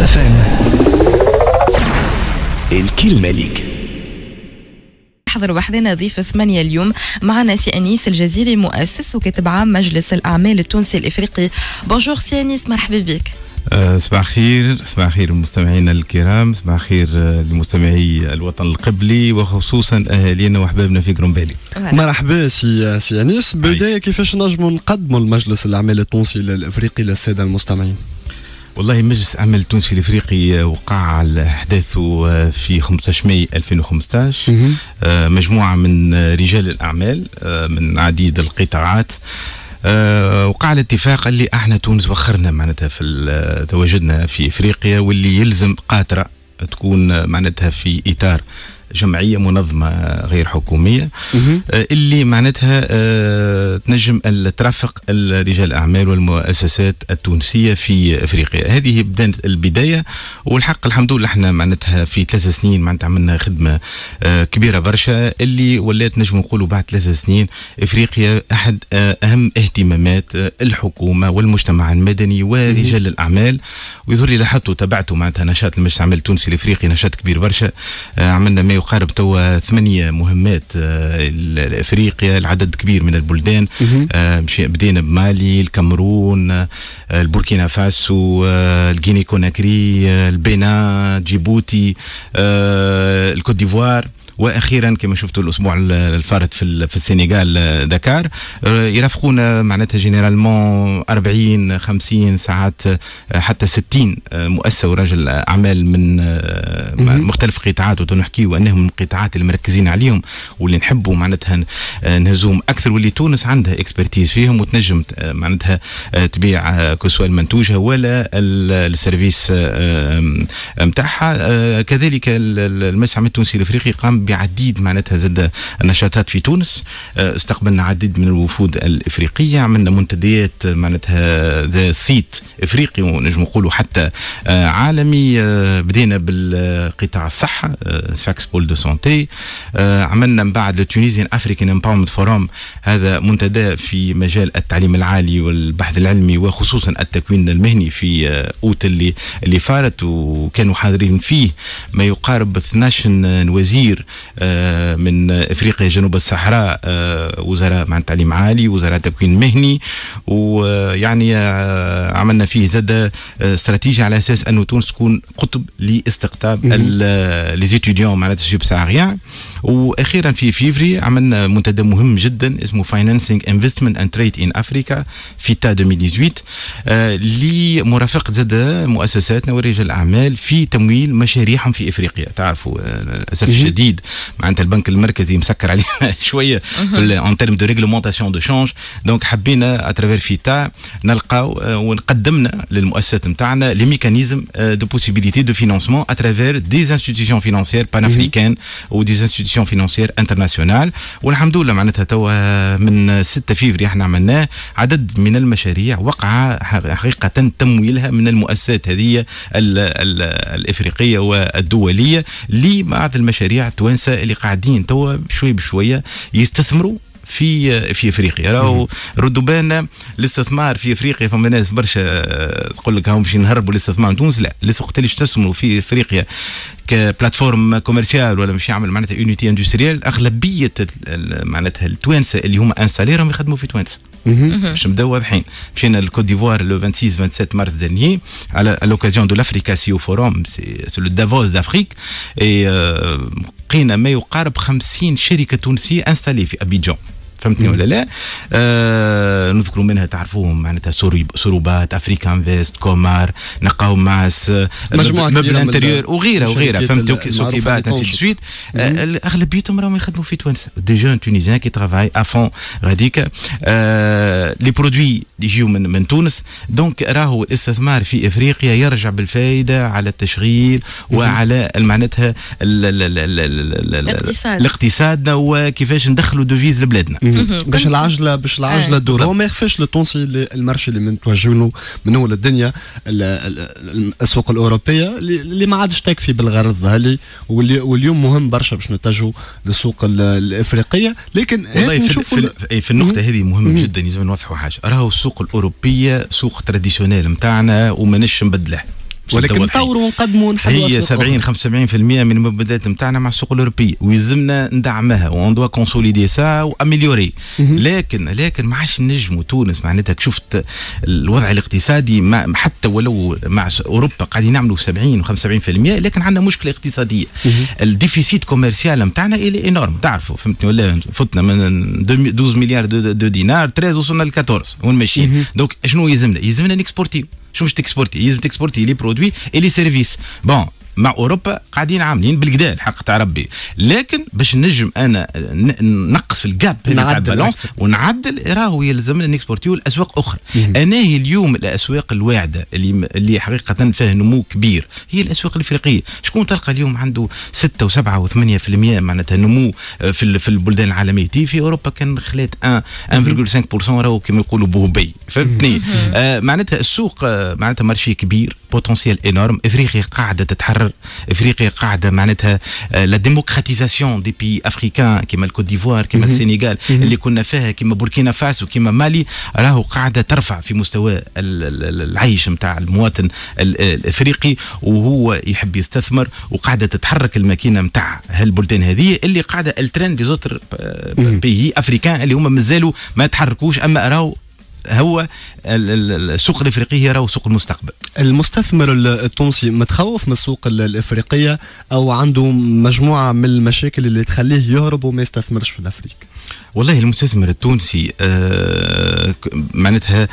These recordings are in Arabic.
FM. الكلمة ليك حضر وحدنا ضيف ثمانية اليوم معنا سي أنيس الجزيري مؤسس وكاتب عام مجلس الأعمال التونسي الإفريقي بونجور سي أنيس مرحبا بك آه، صباح الخير صباح الخير مستمعينا الكرام صباح الخير آه، لمستمعي الوطن القبلي وخصوصا اهالينا واحبابنا في جرومبالي مرحبا سي آه، سي انيس بدايه كيفاش نجموا نقدموا المجلس الاعمال التونسي الافريقي للساده المستمعين والله مجلس عمل تونسي الافريقي وقع على احداثه في 15 ماي 2015 آه، مجموعه من رجال الاعمال آه، من عديد القطاعات آه، وقع الاتفاق اللي احنا تونس وخرنا معناتها في تواجدنا في افريقيا واللي يلزم قاطره تكون معناتها في اطار جمعيه منظمه غير حكوميه آه، اللي معناتها آه، تنجم ترافق رجال الاعمال والمؤسسات التونسيه في افريقيا هذه بدات البدايه والحق الحمد لله احنا معناتها في ثلاث سنين معناتها عملنا خدمه آه، كبيره برشا اللي ولات نجم نقولوا بعد ثلاث سنين افريقيا احد اهم اهتمامات الحكومه والمجتمع المدني ورجال الاعمال ويظهر لي لاحظتوا تبعتوا معناتها نشاط المجلس العمل التونسي الافريقي نشاط كبير برشا عملنا 100 يقارب توا ثمانية مهمات آه، لافريقيا العدد كبير من البلدان آه، بدينا بمالي الكامرون آه، البوركينا فاسو الجيني كوناكري البنان جيبوتي الكوت ديفوار واخيرا كما شفتوا الاسبوع الفارط في في السنغال آه، دكار آه، يرافقون آه، معناتها جينيرالمون 40 50 ساعات حتى 60 مؤسسه ورجل اعمال من مختلف قطاعات وتنحكي انهم من القطاعات اللي مركزين عليهم واللي نحبوا معناتها نهزوهم اكثر واللي تونس عندها اكسبرتيز فيهم وتنجم معناتها تبيع كسوة المنتوجه ولا السيرفيس نتاعها كذلك المجلس التونسي الافريقي قام بعديد معناتها زاد نشاطات في تونس آه، استقبلنا عديد من الوفود الافريقيه عملنا منتديات معناتها ذا صيت افريقي ونجم نقولوا حتى آه، عالمي آه، بدينا بالقطاع الصحه سفاكس بول دو سونتي عملنا من بعد تونيزيان افريكان امباورمنت فورم هذا منتدى في مجال التعليم العالي والبحث العلمي وخصوصا التكوين المهني في اوت اللي اللي فارت وكانوا حاضرين فيه ما يقارب 12 وزير آه، من افريقيا جنوب الصحراء آه، وزراء مع تعليم عالي وزراء تكوين مهني ويعني آه، عملنا فيه زاد استراتيجيه على اساس انه تونس تكون قطب لاستقطاب لي معناتها الشباب واخيرا في فيفري عملنا منتدى مهم جدا اسمه فاينانسينغ انفستمنت اند تريد ان افريكا فيتا 2018 لمرافقه زاد مؤسساتنا ورجال الاعمال في تمويل مشاريعهم في افريقيا تعرفوا للاسف الشديد معناتها البنك المركزي مسكر عليه شويه في اون تيرم دو ريغلومونتاسيون دو شونج دونك حبينا اترافير فيتا نلقاو euh, ونقدمنا للمؤسسات نتاعنا لي ميكانيزم دو بوسيبيليتي دو فينونسمون اترافير دي انستيتيسيون فينانسيير بانافريكان ودي انستيتيسيون فينانسيير انترناسيونال والحمد لله معناتها توا من 6 فيفري احنا عملناه عدد من المشاريع وقع حقيقه تمويلها من المؤسسات هذه الافريقيه والدوليه لبعض المشاريع تواجه التوانسه اللي قاعدين توا بشويه بشويه يستثمروا في في افريقيا راهو ردوا بالنا الاستثمار في افريقيا فما ناس برشا تقول لك هاو باش نهربوا الاستثمار من تونس لا لسه وقت اللي يستثمروا في افريقيا كبلاتفورم كوميرسيال ولا مش يعمل معناتها يونيتي اندستريال اغلبيه معناتها التوانسه اللي هما انسالي راهم يخدموا في تونس Mhm. باش نبداو واضحين مشينا للكوت ديفوار لو 26 27 مارس دانيي على لوكازيون دو لافريكا سيو فوروم سي سو لو دافوس دافريك اي لقينا ما يقارب 50 شركه تونسيه انستالي في ابيجان فهمتني ولا لا آه نذكروا منها تعرفوهم معناتها سروبات افريكا انفيست كومار نقاو ماس آه، مبنى انتريور وغيرها وغيرها فهمت سوكيبات انسي دو سويت اغلبيتهم راهم يخدموا في تونس دي جون تونيزيان كي ترافاي افون غاديك لي برودوي يجيو من, من تونس دونك راهو الاستثمار في افريقيا يرجع بالفائده على التشغيل وعلى معناتها الاقتصاد الاقتصاد وكيفاش ندخلوا دوفيز لبلادنا باش العجله باش العجله آه. دور هو ما يخفاش للتونسي المارشي اللي متوجه له من اول الدنيا الاسواق الاوروبيه اللي ما عادش تكفي بالغرض هذه واليوم مهم برشا باش نتجهوا للسوق الافريقيه لكن والله في, في, في النقطه هذه مهمه جدا لازم نوضحوا حاجه راهو السوق الاوروبيه سوق تراديسيونيل نتاعنا نش نبدله ولكن نطوروا ونقدموا هي 70 75% من المبادلات نتاعنا مع السوق الاوروبي ويلزمنا ندعمها وان دوا كونسوليدي سا واميليوري لكن لكن ما عادش نجموا تونس معناتها شفت الوضع الاقتصادي ما حتى ولو مع اوروبا قاعدين نعملوا 70 و75% لكن عندنا مشكله اقتصاديه الديفيسيت كوميرسيال نتاعنا الي انورم تعرفوا فهمتني ولا فتنا من 12 مليار دو, دو دينار 13 وصلنا ل 14 وين ماشيين دونك شنو يلزمنا؟ يلزمنا نكسبورتيو Je veux que ils les produits et les services. Bon. مع اوروبا قاعدين عاملين بالكدا الحق تاع ربي لكن باش نجم انا نقص في الجاب تاع البالونس ونعدل راهو يلزمنا نكسبورتيو لاسواق اخرى انا هي اليوم الاسواق الواعده اللي اللي حقيقه فيها نمو كبير هي الاسواق الافريقيه شكون تلقى اليوم عنده 6 و7 و8% معناتها نمو آه، في في البلدان العالميه في اوروبا كان خلات 1.5% راهو كما يقولوا بوبي فهمتني آه معناتها السوق آه، معناتها مارشي كبير بوتنسيال انورم افريقيا قاعده تتحرك شعر افريقيا قاعده معناتها لا ديموكراتيزاسيون دي بي افريكان كيما الكوت ديفوار كيما السنغال اللي كنا فيها كيما بوركينا فاسو كيما مالي راهو قاعده ترفع في مستوى العيش نتاع المواطن الافريقي وهو يحب يستثمر وقاعده تتحرك الماكينه نتاع هالبلدان هذه اللي قاعده الترين لي زوتر آه، بيي افريكان اللي هما مازالوا ما تحركوش اما راهو هو السوق الافريقيه راهو سوق المستقبل المستثمر التونسي متخوف من السوق الافريقيه او عنده مجموعه من المشاكل اللي تخليه يهرب وما يستثمرش في الافريق والله المستثمر التونسي آه معناتها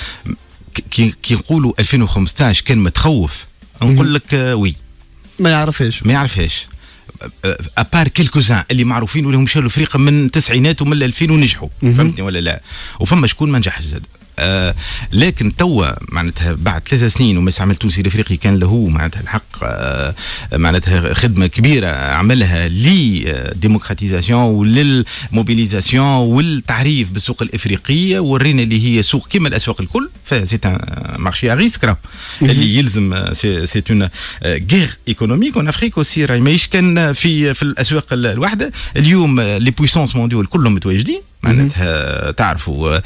كي نقولوا 2015 كان متخوف نقول لك آه وي ما يعرفهاش ما يعرفهاش آه، آه، ابار كيلكوزان اللي معروفين واللي هم شالوا افريقيا من التسعينات ومن 2000 ونجحوا فهمتني ولا لا وفما شكون ما نجحش زاد آه، لكن توا معناتها بعد ثلاثة سنين وميس عمل تونسي الافريقي كان له معناتها الحق آه، آه، معناتها خدمه كبيره عملها لديموقراطيزاسيون وللموبيليزاسيون والتعريف بالسوق الافريقيه ورينا اللي هي سوق كما الاسواق الكل فسيت مارشي ريسك اللي يلزم سي اون غير ايكونوميك اون افريك اوسي راهي ماهيش كان في في الاسواق الواحده اليوم لي بويسونس مونديول كلهم متواجدين معناتها تعرفوا آه،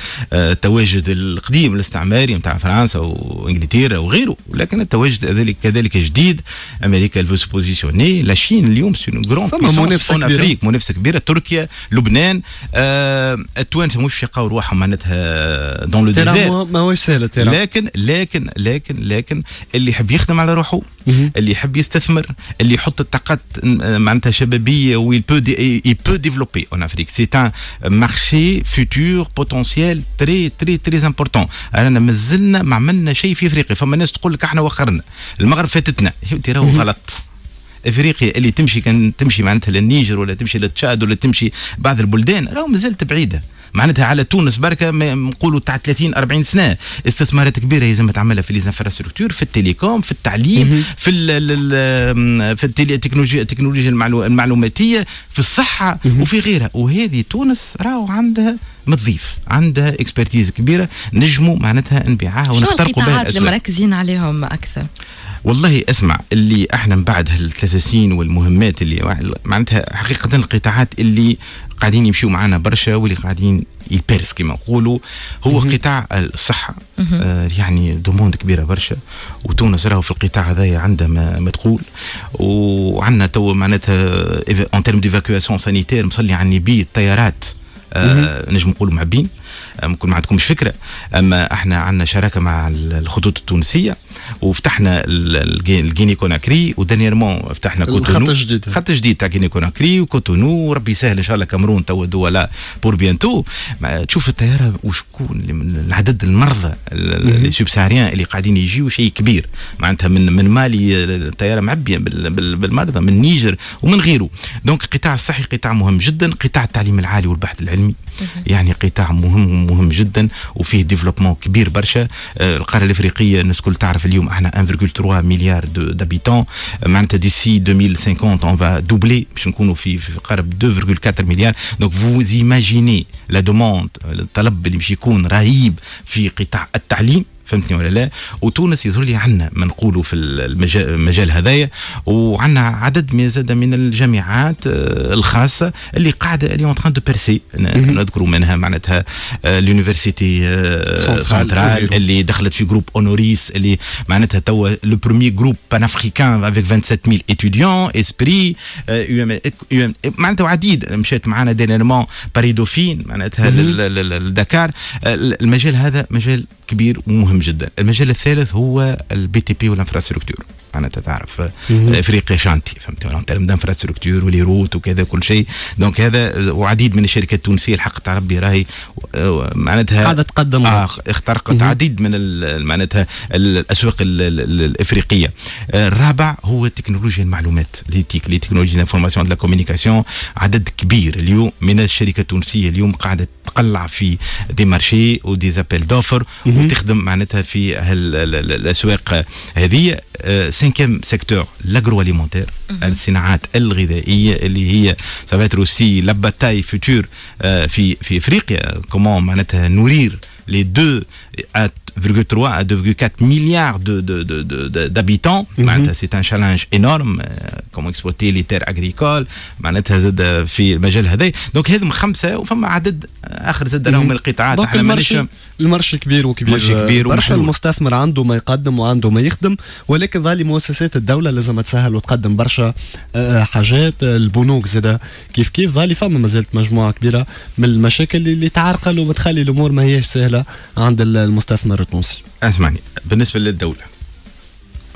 التواجد القديم الاستعماري نتاع فرنسا وانجلترا وغيره لكن التواجد ذلك كذلك جديد امريكا الفوس بوزيسيوني لا شين اليوم سي اون منافسه كبيره افريك منافسه كبيره تركيا لبنان آه التوانسه مش يلقاو روحهم معناتها دون لو ديزير ما هوش سهل لكن لكن لكن لكن اللي يحب يخدم على روحه اللي يحب يستثمر اللي يحط الطاقات آه، معناتها شبابيه ويل بو دي بو ديفلوبي اون افريك سي ان مارشي marché futur potentiel تري تري تري امبورتون رانا مازلنا ما عملنا شيء في افريقيا فما ناس تقول لك احنا وخرنا المغرب فاتتنا يا راهو غلط افريقيا اللي تمشي كان تمشي معناتها للنيجر ولا تمشي للتشاد ولا تمشي بعض البلدان راهو مازالت بعيده معناتها على تونس بركه نقولوا تاع 30 40 سنه استثمارات كبيره لازم تعملها في ليزانفراستركتور في التليكوم في التعليم في الـ في التكنولوجيا التكنولوجيا المعلوماتيه في الصحه وفي غيرها وهذه تونس راهو عندها متضيف عندها اكسبرتيز كبيره نجموا معناتها نبيعها ونخترقوا بها شو القطاعات اللي مركزين عليهم اكثر والله اسمع اللي احنا من بعد هالثلاث سنين والمهمات اللي معناتها حقيقه القطاعات اللي قاعدين يمشوا معنا برشا واللي قاعدين يبارس كما نقولوا هو مهم. قطاع الصحه آه يعني دوموند كبيره برشا وتونس راهو في القطاع هذايا عندها ما, ما تقول وعندنا تو معناتها اون تيرم ديفاكواسيون سانيتير مصلي على النبي الطيارات آه نجم نقولوا معبين آه، ممكن ما عندكمش فكره اما احنا عندنا شراكه مع الخطوط التونسيه وفتحنا الجيني كوناكري ودانيرمون فتحنا كوتونو خط جديد خط جديد تاع جيني كوناكري وكوتونو وربي يسهل ان شاء الله كامرون تو دولا بور بيانتو تشوف الطياره وشكون العدد المرضى لي سوبساريان اللي قاعدين يجيو شيء كبير معناتها من من مالي الطياره معبيه بالمرضى من النيجر ومن غيره دونك القطاع الصحي قطاع مهم جدا قطاع التعليم العالي والبحث العلمي يعني قطاع مهم مهم جدا وفيه ديفلوبمون كبير برشا آه، القاره الافريقيه الناس كل تعرف 1,3 milliard d'habitants. D'ici 2050, on va doubler, 2,4 milliards. Donc vous imaginez la demande, euh, le le raïb, qui secteur de فهمتني ولا لا وتونس يظهر لي عندنا ما نقولوا في المجال هذايا وعندنا عدد من زاد من الجامعات آه، الخاصه اللي قاعده اللي اون تران دو بيرسي نذكروا منها معناتها لونيفرسيتي آه، سنترال آه، اللي دخلت في جروب اونوريس اللي معناتها توا لو برومي جروب بان افريكان افيك 27000 اتيديون اسبري معناتها عديد مشات معنا دينيرمون باريدوفين معناتها لداكار المجال هذا مجال كبير ومهم جدا المجال الثالث هو البي تي بي والانفراستركتور معناتها تعرف افريقيا آه، شانتي فهمت ان يعني دانفراستركتور ولي روت وكذا كل شيء دونك هذا وعديد من الشركات التونسيه الحق تاع ربي راهي آه، معناتها قاعده تقدم آه اخترقت عديد من معناتها الاسواق الافريقيه آه، الرابع هو تكنولوجيا المعلومات تيك لي تكنولوجيا الانفورماسيون لا كومونيكاسيون عدد كبير اليوم من الشركات التونسيه اليوم قاعده تقلع في دي مارشي ودي زابيل دوفر وتخدم معناتها في الاسواق هذه cinquième secteur, l'agroalimentaire, الصناعات mhm. الغذائية اللي هي سافاتر aussi la bataille future euh, في في افريقيا كومون معناتها نرير les 2,3 à 2,4 milliards d'habitants de, de, de, mhm. c'est un challenge énorme euh, comment exploiter les terres agricoles معناتها زاد في المجال هذا دونك هذم خمسه وفما عدد اخر زاد لهم القطاعات احنا ماناش المرش كبير وكبير برشا كبير المستثمر عنده ما يقدم وعنده ما يخدم ولكن ظالي مؤسسات الدوله لازم تسهل وتقدم برشا آه، حاجات البنوك زاد كيف كيف ظالي فما مازالت مجموعه كبيره من المشاكل اللي تعرقل وتخلي الامور ما هيش سهله عند المستثمر التونسي. اسمعني بالنسبه للدوله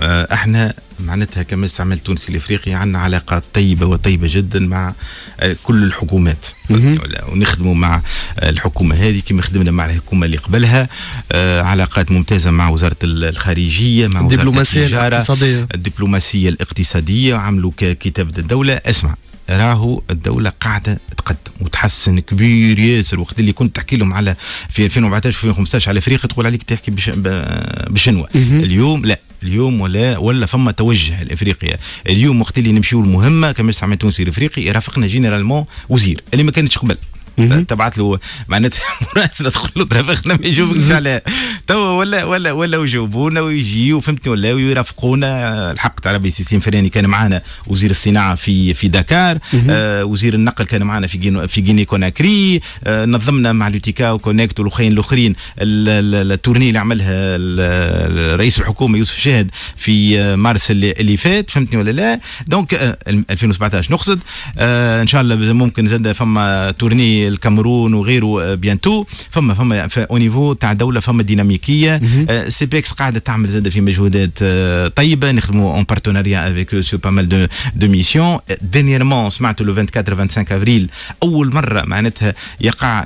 آه، احنا معناتها كما استعمال تونسي الافريقي عندنا علاقات طيبه وطيبه جدا مع آه، كل الحكومات ونخدموا مع آه، الحكومه هذه كما خدمنا مع الحكومه اللي قبلها علاقات ممتازه مع وزاره الخارجيه مع وزاره الدبلوماسيه الاقتصاديه الدبلوماسيه الاقتصاديه عملوا كتاب الدوله اسمع راهو الدوله قاعده تقدم وتحسن كبير ياسر وقت اللي كنت تحكي لهم على في 2014 2015 على افريقيا تقول عليك تحكي بشنوه اليوم لا اليوم ولا ولا فما توجه لافريقيا اليوم وقت اللي نمشيو المهمه كمجتمع تونسي الافريقي يرافقنا جينيرالمون وزير اللي ما كانتش قبل تبعت له معناتها مناسبه تدخل له ترافقنا ما يجوبكش على تو ولا ولا ولا يجاوبونا ويجيو فهمتني ولا ويرافقونا الحق تاع ربي سيسين فراني كان معنا وزير الصناعه في في دكار آه وزير النقل كان معنا في جينو في جيني كوناكري آه نظمنا مع لوتيكا وكونكت والاخرين الاخرين التورني اللي عملها رئيس الحكومه يوسف شاهد في آه، مارس اللي, اللي فات فهمتني ولا لا دونك آه 2017 نقصد آه ان شاء الله ممكن زاد فما تورني الكامرون الكاميرون وغيره بيانتو آه، فما فما او نيفو تاع دوله فما ديناميكيه آه، سي بي اكس قاعده تعمل زاد في مجهودات آه، طيبه نخدموا اون بارتناريا افيك سو با مال دو دو ميسيون دينيرمون سمعتوا لو 24 25 افريل اول مره معناتها يقع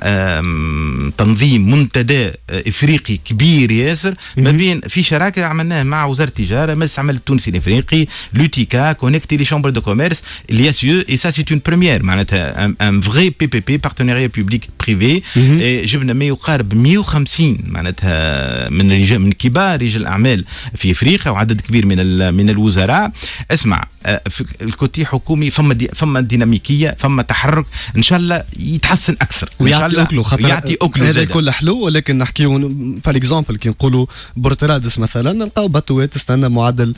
تنظيم منتدى افريقي كبير ياسر ما بين في شراكه عملناه مع وزاره التجاره مجلس عمل التونسي الافريقي لوتيكا كونكتي لي شامبر دو كوميرس الياسيو اي سا سي اون بريمير معناتها ان فغي بي بي بي بارتنير بارتناريا بيبليك بريفي جبنا ما يقارب 150 معناتها من رجال من كبار رجال الاعمال في افريقيا وعدد كبير من من الوزراء اسمع آه، الكوتي حكومي فما دي فما ديناميكيه فما تحرك ان شاء الله يتحسن اكثر ويعطي اكله خاطر يعطي اكله هذا الكل حلو ولكن نحكي بار اكزومبل كي نقولوا بورترادس مثلا نلقاو باتوات تستنى معدل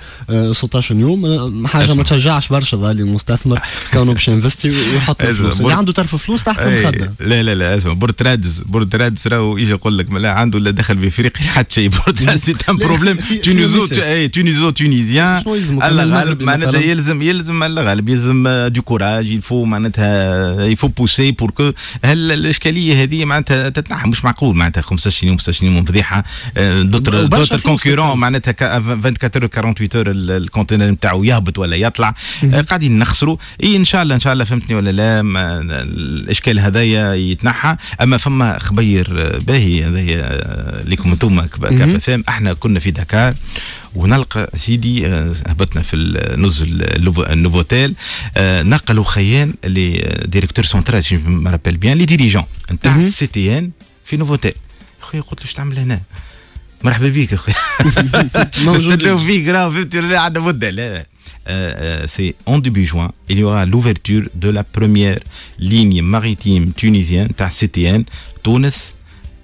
16 آه، يوم آه، حاجه ما تشجعش برشا ظهر المستثمر كونه باش ينفستي ويحط فلوس اللي عنده طرف فلوس تحت إيه. المخده لا لا لا اسمع بورترادز بورترادز راهو يجي يقول لك لا عنده لا دخل بافريقيا حتى شيء بورترادز سي ان بروبليم تونيزو تونيزو تونيزيان الغالب معناتها يلزم يلزم على الغالب يلزم دو كوراج يلفو معناتها يفو بوسي بور كو هل الاشكاليه هذه معناتها تتنحى مش معقول معناتها 25 25 فضيحه دوتر دوتر كونكورون معناتها 24 48 اور الكونتينر نتاعو يهبط ولا يطلع آه، قاعدين نخسروا إيه، ان شاء الله ان شاء الله فهمتني ولا لا الاشكال هذايا شويه يتنحى اما فما خبير باهي هذايا آه، لكم انتم كبفام احنا كنا في دكار ونلقى سيدي آه، هبطنا في نزل النوفوتيل آه، نقلوا خيان لي ديريكتور سونترال سي ما رابيل بيان لي ديريجون نتاع السي تي ان في نوفوتيل خويا قلت له اش تعمل هنا مرحبا بك اخويا نستناو فيك راهو فهمتي عندنا مده لا Euh, euh, c'est en début juin, il y aura l'ouverture de la première ligne maritime tunisienne, CTN, Tunis,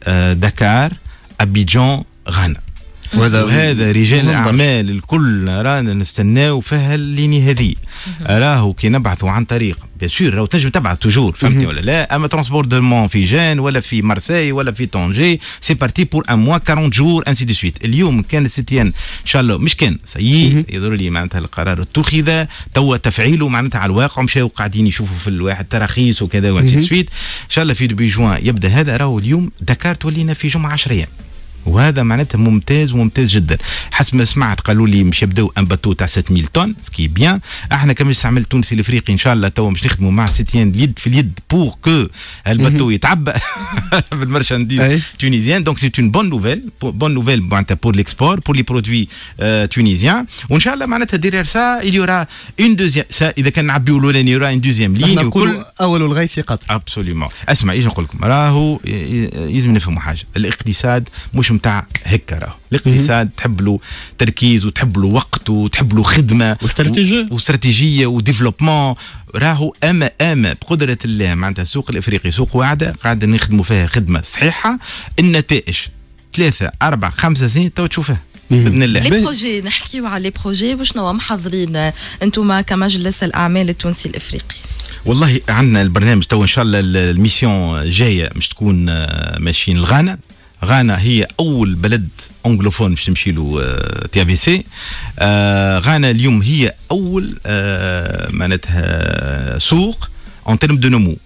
euh, Dakar, Abidjan, Ghana. وهذا رجال الاعمال الكل رانا نستناو فيها cette هذه راهو كي نبعثوا عن طريق بيان سور تنجم تبعث توجور فهمتني ولا لا اما ترونسبور دو مون في جان ولا في مارسي ولا في طنجي سي بارتي بور ان موا 40 جور انسي دو سويت اليوم كان الستيان ان شاء الله مش كان سي يدور لي معناتها القرار اتخذ توا تفعيله معناتها على الواقع مشاو قاعدين يشوفوا في الواحد تراخيص وكذا وانسي دو سويت ان شاء الله في دبي جوان يبدا هذا راهو اليوم دكار تولينا في جمعه 10 ايام وهذا معناتها ممتاز وممتاز جدا حسب ما سمعت قالوا لي مش يبداو ان باتو تاع 7000 طن سكي بيان احنا كما استعمل التونسي الافريقي ان شاء الله تو مش نخدموا مع سيتيان اليد في اليد بور كو الباتو يتعبى بالمارشانديز تونيزيان دونك سي اون بون نوفيل بون نوفيل معناتها بور ليكسبور بور لي برودوي تونيزيان وان شاء الله معناتها ديرير سا يورا اون دوزيام اذا كان نعبيو الاولاني يورا اون دوزيام لين وكل اول الغيث قطر ابسوليومون اسمع ايش نقول لكم راهو يلزم نفهموا حاجه الاقتصاد مش مش نتاع هكا راهو الاقتصاد تحب له تركيز وتحب له وقت وتحب له خدمه واستراتيجيه واستراتيجيه وديفلوبمون راهو اما اما بقدره الله معناتها السوق الافريقي سوق واعده قاعد نخدموا فيها خدمه صحيحه النتائج ثلاثه اربع خمسه سنين تو تشوفها باذن الله لي بروجي نحكيو على لي بروجي وشنو محضرين انتم كمجلس الاعمال التونسي الافريقي والله عندنا البرنامج تو ان شاء الله الميسيون جايه مش تكون آه، ماشيين لغانا غانا هي اول بلد انجلوفون باش تمشي له تي بي سي غانا اليوم هي اول آه، معناتها آه، سوق اون تيرم دو نمو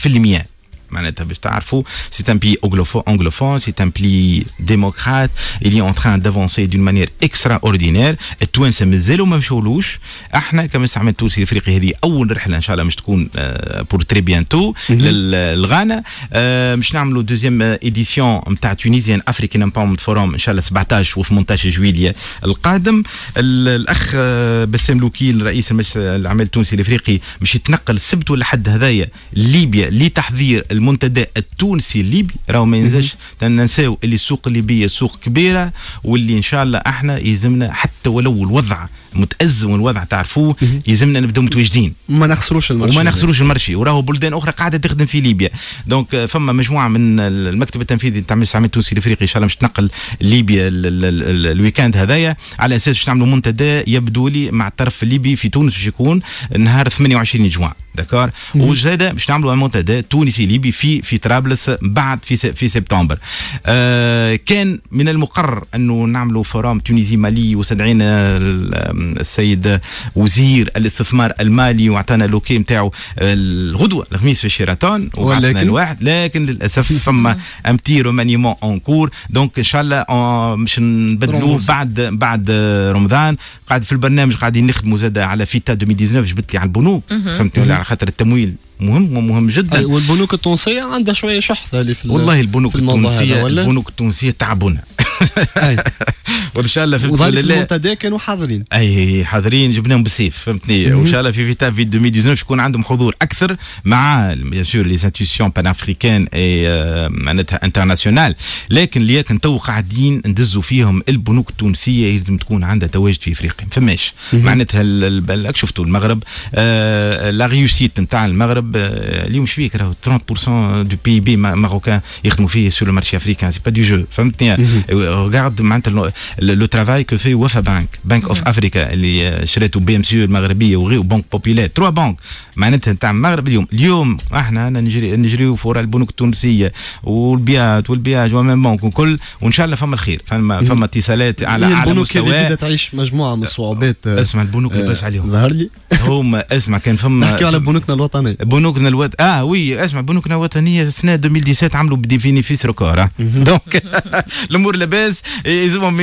8.2% معناتها باش تعرفوا سي ان بي اونجلوفون سي ان بلي ديموكرات اللي اون تران دافونسي دون مانيير اكسترا اوردينير التوانسه مازالوا ما مشولوش احنا كمستعمل التونسي الافريقي هذه اول رحله ان شاء الله مش تكون بور تري بيانتو للغانا مش نعملوا دوزيام ايديسيون نتاع تونيزيان افريكان امباومنت فوروم ان شاء الله 17 و 18 جويليه القادم الاخ بسام لوكيل رئيس المجلس العمل التونسي الافريقي مش يتنقل السبت والحد هذايا ليبيا لتحضير المنتدى التونسي الليبي راهو ما ينزلش ننساو اللي السوق الليبيه سوق كبيره واللي ان شاء الله احنا يلزمنا حتى ولو الوضع متازم والوضع تعرفوه يلزمنا نبداو متواجدين وما نخسروش المرشي وما نخسروش المرشي وراهو بلدان اخرى قاعده تخدم في ليبيا دونك آه، فما مجموعه من المكتب التنفيذي تاع مجلس العمل التونسي الافريقي ان شاء الله باش تنقل ليبيا الويكاند هذايا على اساس باش نعملوا منتدى يبدو لي مع الطرف الليبي في تونس باش يكون نهار 28 جوان داكور وزاده باش نعملوا منتدى تونسي ليبي في في طرابلس بعد في في سبتمبر آه كان من المقرر انه نعملوا فورام تونسي مالي واستدعينا آه، السيد وزير الاستثمار المالي واعطانا لوكي نتاعو آه، الغدوه الخميس في الشيراتون ولكن الواحد لكن للاسف فما امتي رومانيمون اون كور دونك ان شاء الله باش نبدلوه بعد بعد رمضان قاعد في البرنامج قاعدين نخدموا زاد على فيتا 2019 جبت لي على البنوك فهمتني على خاطر التمويل مهم ومهم جدا والبنوك التونسيه عندها شويه شحذه اللي في والله البنوك في التونسيه البنوك التونسيه تعبونا وان شاء الله في ولا لا المنتدى كانوا حاضرين اي حاضرين جبناهم بالسيف فهمتني وان شاء الله في فيتا في 2019 يكون عندهم حضور اكثر مع بيان سور لي انستيتيوشن بان افريكان اي معناتها انترناسيونال لكن اللي كان تو قاعدين ندزوا فيهم البنوك التونسيه يلزم تكون عندها تواجد في افريقيا ما فماش معناتها شفتوا المغرب آه لا ريوسيت نتاع المغرب الشباب آه، اليوم شبيك راهو 30% دو بي بي ماروكان يخدموا فيه سو لو مارشي افريكان سي با دو جو فهمتني ريغارد يعني؟ معناتها لو ترافاي كو في وفا بانك بانك اوف افريكا اللي آه، شريته بي ام سي المغربيه وبنك بوبيلير تروا بانك معناتها نتاع المغرب اليوم اليوم احنا نجري نجريو فورا البنوك التونسيه والبيات والبياج ومام بانك وكل وان شاء الله فما الخير فما فما اتصالات على اعلى مستوى تعيش مجموعه من الصعوبات اسمع البنوك اللي آه، باش عليهم ظهر لي هما اسمع كان فما نحكي على بنوكنا الوطنيه بنوكنا الوط... اه وي اسمع بنوكنا الوطنيه سنه 2017 عملوا بديفينيفيس ركور دونك الامور لاباس يلزمهم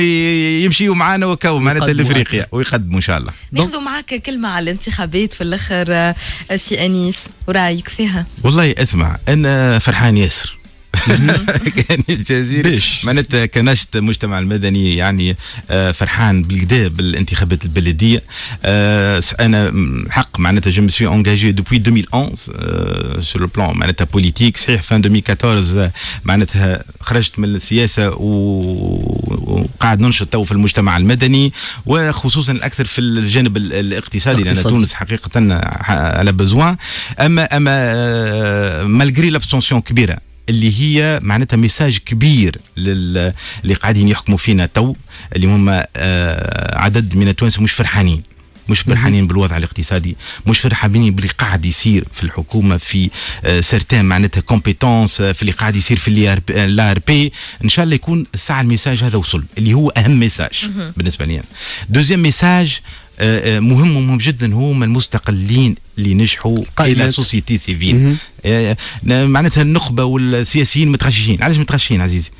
يمشيوا معنا وكاو معناتها لافريقيا ويقدموا ان شاء الله ناخذوا معاك كلمه على الانتخابات في الاخر آه، سي انيس ورايك فيها والله اسمع انا فرحان ياسر كان الجزيرة معناتها كنشط المجتمع المدني يعني آه، فرحان بالكدا بالانتخابات البلدية آه، أنا حق معناتها جو مسوي انجاجي دوبوي 2011 سور لو بلون معناتها بوليتيك صحيح فان آه، 2014 معناتها خرجت من السياسة وقاعد ننشط تو في المجتمع المدني وخصوصا الأكثر في الجانب الاقتصادي لأن تونس حقيقة على بزوان أما أما مالغري لابستونسيون كبيرة اللي هي معناتها ميساج كبير لل... اللي قاعدين يحكموا فينا تو اللي هما آه، عدد من التوانسه مش فرحانين مش فرحانين بالوضع الاقتصادي مش فرحانين باللي قاعد يصير في الحكومه في سيرتان آه، معناتها كومبيتونس آه، في اللي قاعد يصير في الار بي ان شاء الله يكون الساعه الميساج هذا وصل اللي هو اهم ميساج بالنسبه لي دوزيام ميساج آه، آه، مهم ومهم جدا هما المستقلين اللي نجحوا الى سوسيتي سيفيل آه، معناتها النخبه والسياسيين متغشين علاش متغشين عزيزي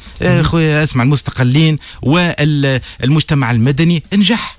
خويا اسمع المستقلين والمجتمع المدني نجح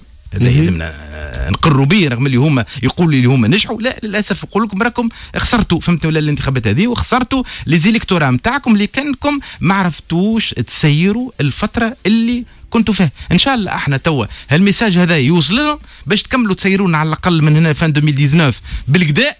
هذا يلزمنا آه، نقروا به رغم اللي هما يقولوا اللي هما نجحوا لا للاسف نقول لكم راكم خسرتوا فهمتوا ولا الانتخابات هذه وخسرتوا لي زيليكتورا نتاعكم اللي كانكم ما عرفتوش تسيروا الفتره اللي كنتوا فيه ان شاء الله احنا توا هالميساج هذا يوصل لهم باش تكملوا تسيرونا على الاقل من هنا فان 2019 بالكدا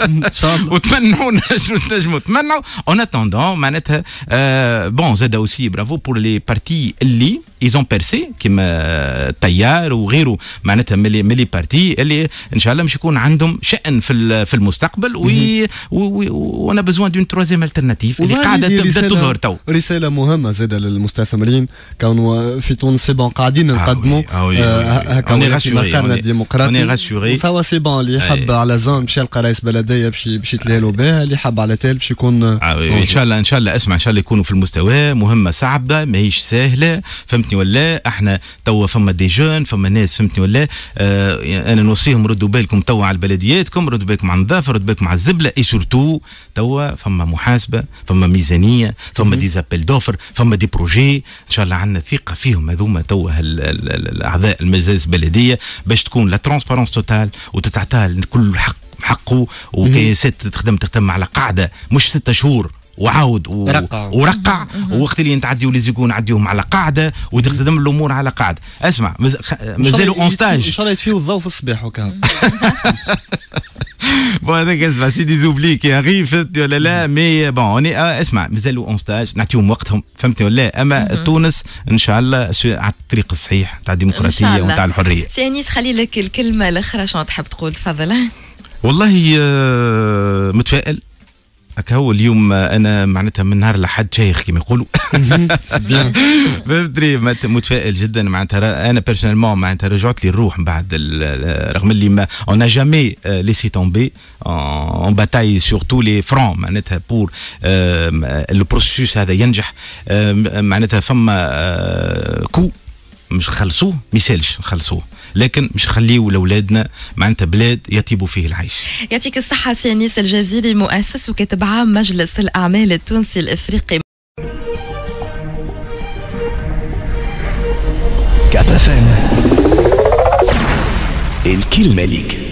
ان شاء الله وتمنوا شنو تنجموا تمنعوا اون اتوندون معناتها آه بون زاد اوسي برافو بور لي بارتي اللي ايزون بيرسي كيما آه, تيار وغيره معناتها ملي ملي بارتي اللي ان شاء الله مش يكون عندهم شأن في في المستقبل وي وانا بزوان دون تروزيام الترناتيف اللي قاعده تبدا تظهر تو رساله مهمه زاده للمستثمرين كانوا في تونس سي بون قاعدين ah نقدموا ah آه، هكا في مسارنا الديمقراطي سوا سي بون اللي يحب على زون باش يلقى رئيس بلديه باش باش يتلاهلوا بها اللي حب على تال باش يكون ah ان شاء الله ان شاء الله اسمع ان شاء الله يكونوا في المستوى مهمه صعبه ماهيش سهله فهمت فهمتني ولا احنا توا فما دي جون فما ناس فهمتني ولا اه انا نوصيهم ردوا بالكم توا على بلدياتكم ردوا بالكم على النظافه ردوا بالكم على الزبله اي سورتو توا فما محاسبه فما ميزانيه فما دي زابيل دوفر فما دي بروجي ان شاء الله عندنا ثقه فيهم هذوما توا الاعضاء المجالس البلديه باش تكون لا ترونسبارونس توتال وتتعطى كل حق حقه وكياسات تخدم تخدم على قاعده مش ستة شهور وعاود و... رقع, ورقع وقت اللي نتعديو لي زيكون نعديوهم على قاعده وتخدم الامور على قاعده اسمع مز... مازالوا اون ستاج ان شاء الله يتفيو الضوء في الصباح وكا بون هذاك اسمع سيدي زوبلي كي يغيب فهمتني ولا لا مي بون آه، اسمع مازالوا اون ستاج نعطيهم وقتهم فهمتني ولا لا اما تونس ان شاء الله على الطريق الصحيح تاع الديمقراطيه وتاع الحريه سي انيس خلي لك الكلمه الاخرى شنو تحب تقول تفضل والله آه، متفائل هكا اليوم انا معناتها من نهار لحد شيخ كما يقولوا فهمتني متفائل جدا معناتها انا بيرسونيلمون معناتها رجعت لي الروح من بعد رغم اللي ما اون جامي ليسي تومبي اون باتاي سور تو لي فرون معناتها بور لو بروسيس هذا ينجح euh, معناتها فما كو euh, مش خلصوه ما يسالش نخلصوه لكن مش خليه لاولادنا معناتها بلاد يطيبوا فيه العيش يعطيك الصحه سي انيس الجزيري مؤسس وكاتب عام مجلس الاعمال التونسي الافريقي كابا فام الكلمه ليك